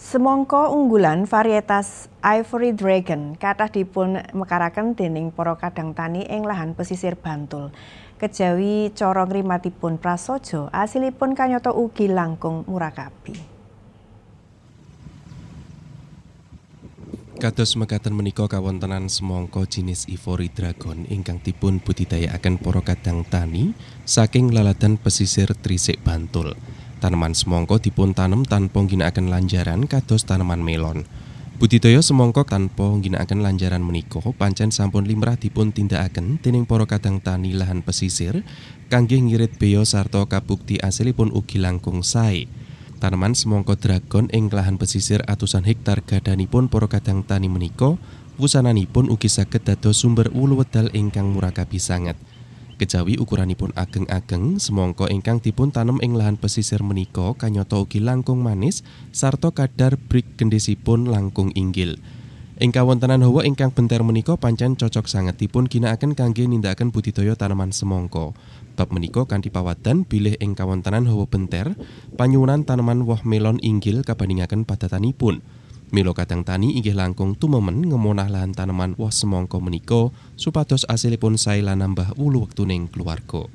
Semongko unggulan varietas Ivory Dragon kata dipun mekaraken dening para kadang tani ing lahan pesisir Bantul. Kejawi cara ngrimatipun prasaja, asilipun Kanyoto ugi langkung murakabi. Kados mekaten menika kawontenan semongko jenis Ivory Dragon ingkang dipun budidayakaken para kadang tani saking laladan pesisir Trisik Bantul. Tanaman semangka dipun tanam tanpa ngginakaken lanjaran kados tanaman melon. Budidaya semangka tanpa ngginakaken lanjaran meniko pancen sampun limrah dipun tindakan. dening poro kadang tani lahan pesisir kangge ngirit beo sarta kabukti asilipun ugi langkung sae. Tanaman semongko dragon ing lahan pesisir atusan hektar gadanipun poro kadang tani menika wusananipun ugi saged dados sumber ulu wedal ingkang murakabi sanget. Kejawi ukuranipun ageng-ageng semongko ingkang dipun tanam ing lahan pesisir menika kanyata ugi langkung manis sarta kadar brik pun langkung inggil. Ing kawontenan hawa ingkang benter menika pancen cocok sanget dipun ginakaken kangge nindakaken budidaya tanaman semongko. Bab menika kanthi pawadan bilih ing kawontenan hawa benter, panyuwunan tanaman woh melon inggil kabandingaken padatanipun. Milo kadang tani inggih langkung tumemen ngemonah lahan tanaman woh semangka menika supados asilipun saya lan nambah waktu wektuning keluarga.